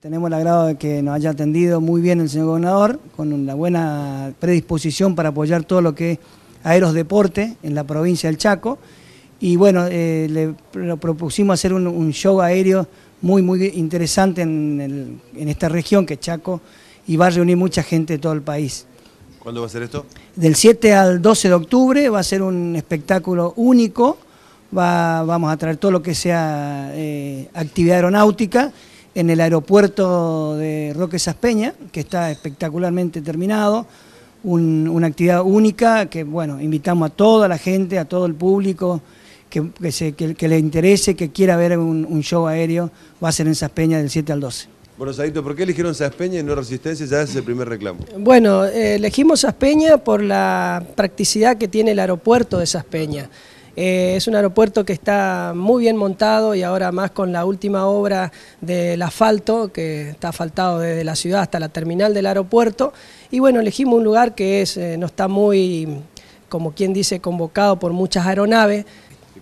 Tenemos el agrado de que nos haya atendido muy bien el señor gobernador, con una buena predisposición para apoyar todo lo que es aeros deporte en la provincia del Chaco. Y bueno, eh, le propusimos hacer un, show aéreo muy, muy interesante en, esta región que es Chaco y va a reunir mucha gente de todo el país. ¿Cuándo va a ser esto? Del 7 al 12 de octubre va a ser un espectáculo único, vamos a traer todo lo que sea eh, actividad aeronáutica en el aeropuerto de Roque Saspeña, que está espectacularmente terminado, una actividad única que, bueno, invitamos a toda la gente, a todo el público que, le interese, que quiera ver un, show aéreo, va a ser en Saspeña del 7 al 12. Bueno, Sadito, ¿por qué eligieron Saspeña y no Resistencia? Ya es el primer reclamo. Bueno, eh, elegimos Saspeña por la practicidad que tiene el aeropuerto de Saspeña. Eh, es un aeropuerto que está muy bien montado y ahora más con la última obra del asfalto, que está asfaltado desde la ciudad hasta la terminal del aeropuerto. Y bueno, elegimos un lugar que es, eh, no está muy, como quien dice, convocado por muchas aeronaves,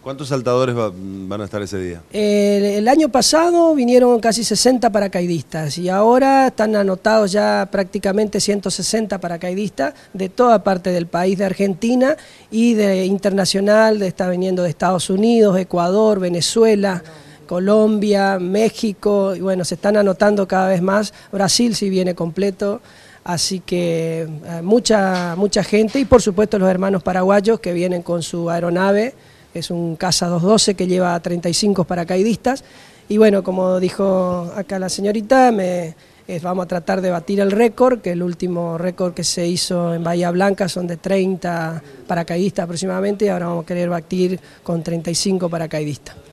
¿Cuántos saltadores van a estar ese día? El, año pasado vinieron casi 60 paracaidistas y ahora están anotados ya prácticamente 160 paracaidistas de toda parte del país, de Argentina y de internacional, de, está viniendo de Estados Unidos, Ecuador, Venezuela. Colombia, México, y bueno, se están anotando cada vez más. Brasil sí viene completo, así que eh, mucha, mucha gente y por supuesto los hermanos paraguayos que vienen con su aeronave es un Casa 212 que lleva 35 paracaidistas. Y bueno, como dijo acá la señorita, eh, vamos a tratar de batir el récord, que el último récord que se hizo en Bahía Blanca son de 30 paracaidistas aproximadamente, y ahora vamos a querer batir con 35 paracaidistas.